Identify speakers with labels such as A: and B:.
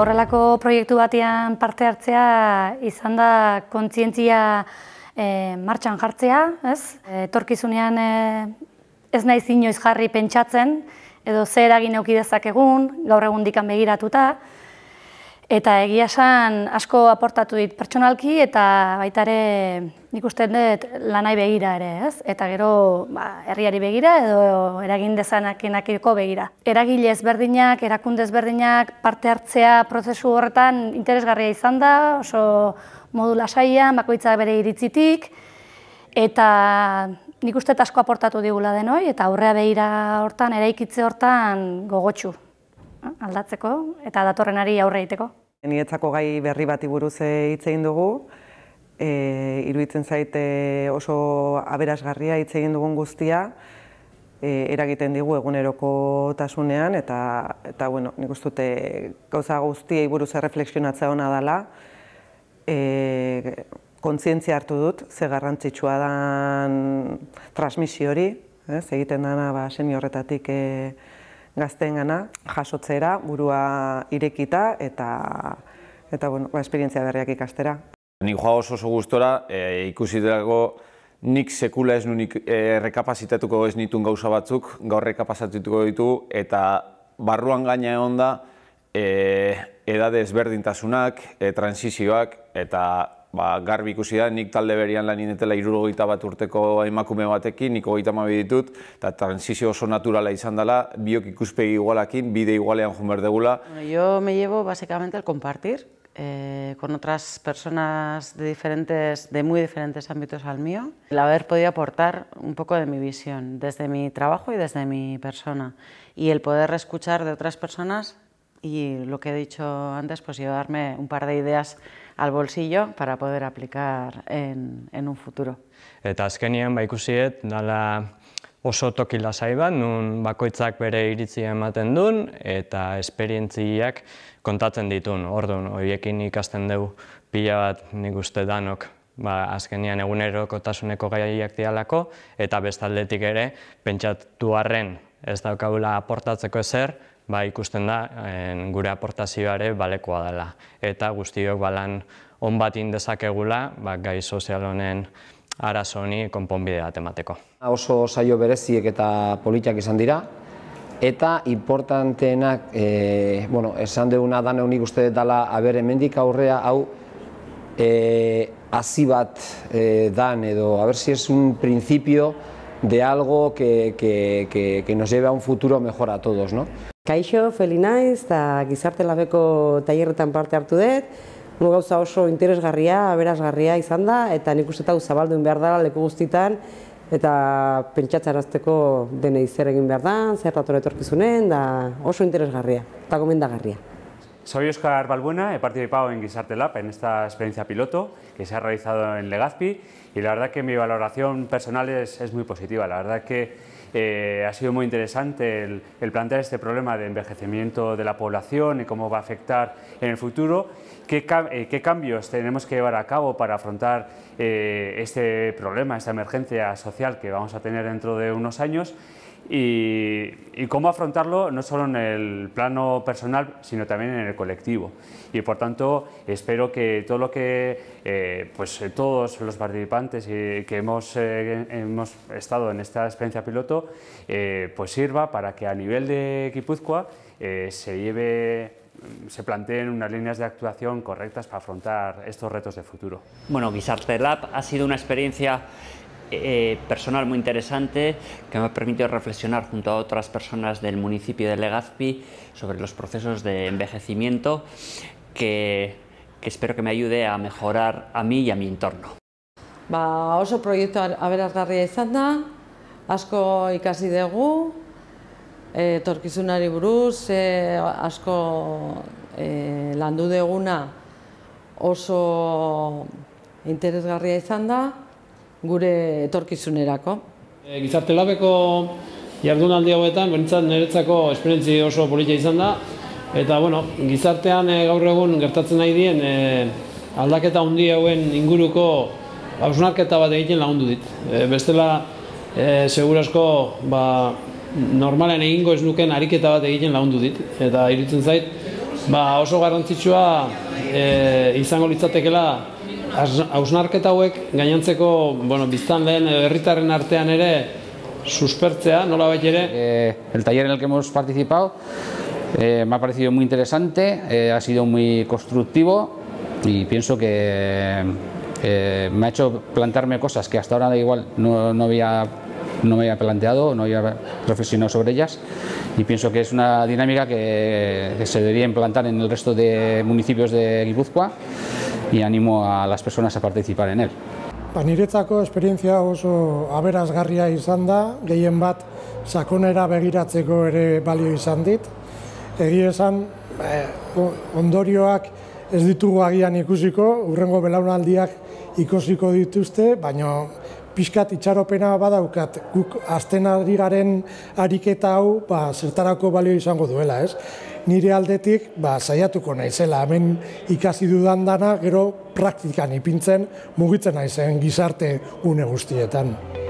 A: Horrelako proiektu batean parte hartzea izan da kontzientzia e, martxan jartzea, ez? Etorkizunean e, ez naiz inoiz jarri pentsatzen, edo zer eragin eukidezak egun, gaur egun dikan begiratuta, Eta egia esan asko aportatu dit pertsonalki eta baita ere nik uste dut lanai begira ere, ez? Eta gero ba, herriari begira edo eragin dezanakinakiko begira. Eragile ezberdinak, erakunde ezberdinak, parte hartzea prozesu horretan interesgarria izan da, oso modu lasaian, bakoitzak bere iritzitik, eta nik asko aportatu digula den denoi, eta aurrea begira hortan, eraikitze hortan gogotsu aldatzeko eta datorrenari aurre egiteko. Nietzako gai berri bati buruz eh, hitz egin dugu. E, iruditzen zaite oso aberasgarria hitz egin dugun guztia e, eragiten digu eguneroko tasunean eta eta bueno, nikuz dut gauza guztiei buruz refleksionatza ona dala, E, kontzientzia hartu dut ze garrantzitsua dan transmisio hori, ez egiten dana ba seni horretatik eh gazteen gana jasotzera, burua irekita eta, eta bueno, ba, esperientzia berriak ikastera.
B: Nik joa oso oso gustora, e, ikusi dago nik sekula ez nunik e, errekapazitatuko ez nituen gauza batzuk, gaur rekapazitatuko ditu eta barruan gaina egonda da e, edade ezberdintasunak, e, transizioak eta ba, garbi ikusi da, nik talde berian lan inetela bat urteko emakume batekin, niko gaita mabe ditut, eta transizio oso naturala izan dela, biok ikuspegi igualakin, bide igualean joan behar degula. Bueno, yo me llevo, básicamente, el compartir,
A: eh, con otras personas de diferentes, de muy diferentes ámbitos al mío, el haber podido aportar un poco de mi visión, desde mi trabajo y desde mi persona, y el poder escuchar de otras personas y lo que he dicho antes, pues llevarme un par de ideas al bolsillo para poder aplicar en, en un futuro.
B: Eta azkenien, ba ikusiet, dala oso tokila bat, nun bakoitzak bere iritzia ematen duen, eta esperientziak kontatzen ditun. Orduan, horiekin ikasten dugu pila bat nik uste danok. Ba, azkenian eguneroko tasuneko gaiak dialako, eta bestaldetik ere pentsatu arren ez daukagula aportatzeko ezer, ba, ikusten da gure aportazioare balekoa dela. Eta guztiok balan on bat indezakegula ba, gai sozial honen arazo honi konponbide emateko. Oso saio bereziek eta politiak izan dira, eta importanteenak, e, bueno, esan duguna dana honik uste dela haber hemendik aurrea, hau e, hasi bat e, dan edo, haber si es un principio, de algo que, que, que, que nos lleve a un futuro mejor
A: a todos. ¿no? Kaixo, feli naiz, eta gizarte labeko tailerretan parte hartu dut. Gauza oso interesgarria, aberasgarria izan da, eta nik uste eta uzabalduin behar dara leku guztitan, eta pentsatzarazteko dene izer egin behar da, zer etorkizunen, da oso interesgarria, eta gomendagarria.
B: Soy Óscar Balbuena, he participado en Guisarte Lab, en esta experiencia piloto que se ha realizado en Legazpi y la verdad que mi valoración personal es, muy positiva. La verdad que eh, ha sido muy interesante el, plantear este problema de envejecimiento de la población y cómo va a afectar en el futuro, qué, eh, cambios tenemos que llevar a cabo para afrontar eh, este problema, esta emergencia social que vamos a tener dentro de unos años y, cómo afrontarlo no solo en el plano personal, sino también en el colectivo. Y por tanto, espero que todo lo que eh, pues, eh, todos los participantes que hemos, eh, hemos estado en esta experiencia piloto pues sirva para que a nivel de Guipúzcoa se lleve se planteen unas líneas de actuación correctas para afrontar estos retos de futuro. Bueno, Gizarte Lab ha sido una experiencia eh, personal muy interesante que me ha permitido reflexionar junto a otras personas del municipio de Legazpi sobre los procesos de envejecimiento que, espero que me ayude a mejorar a mí y a mi entorno.
A: Ba, oso proiektu aberasgarria izan da, asko ikasi dugu, eh, etorkizunari buruz, e, asko e, landu deguna oso interesgarria izan gure etorkizunerako.
B: E, gizarte labeko jardunaldi hauetan, benitzat niretzako esperientzi oso politia izan da, eta bueno, gizartean e, gaur egun gertatzen nahi dien e, aldaketa hundi hauen inguruko hausnarketa bat egiten lagundu dit. E, bestela, e, segurasko, ba, normalen egingo ez nuken ariketa bat egiten lagundu dit. Eta iruditzen zait, ba, oso garrantzitsua e, izango litzatekela, hausnarketa hauek gainantzeko, bueno, biztan lehen herritarren artean ere suspertzea, nola baita ere? Eh, el taller en el que hemos participado eh, me ha parecido muy interesante, eh, ha sido muy constructivo y pienso que me ha hecho plantarme cosas que hasta ahora da igual no había no me había planteado, no había reflexionado sobre ellas y pienso que es una dinámica que, se debería implantar en el resto de municipios de Guipúzcoa y animo a las personas a participar en él. Ba, esperientzia oso aberazgarria izan da, gehien bat sakonera begiratzeko ere balio izan dit. Egi esan, eh, ondorioak ez ditugu agian ikusiko, urrengo belaunaldiak ikusiko dituzte, baina pixkat itxaropena badaukat guk azten ari garen ariketa hau ba, zertarako balio izango duela, ez? Nire aldetik, ba, zaiatuko nahi hemen ikasi dudan dana, gero praktikan ipintzen mugitzen nahi zen gizarte une guztietan.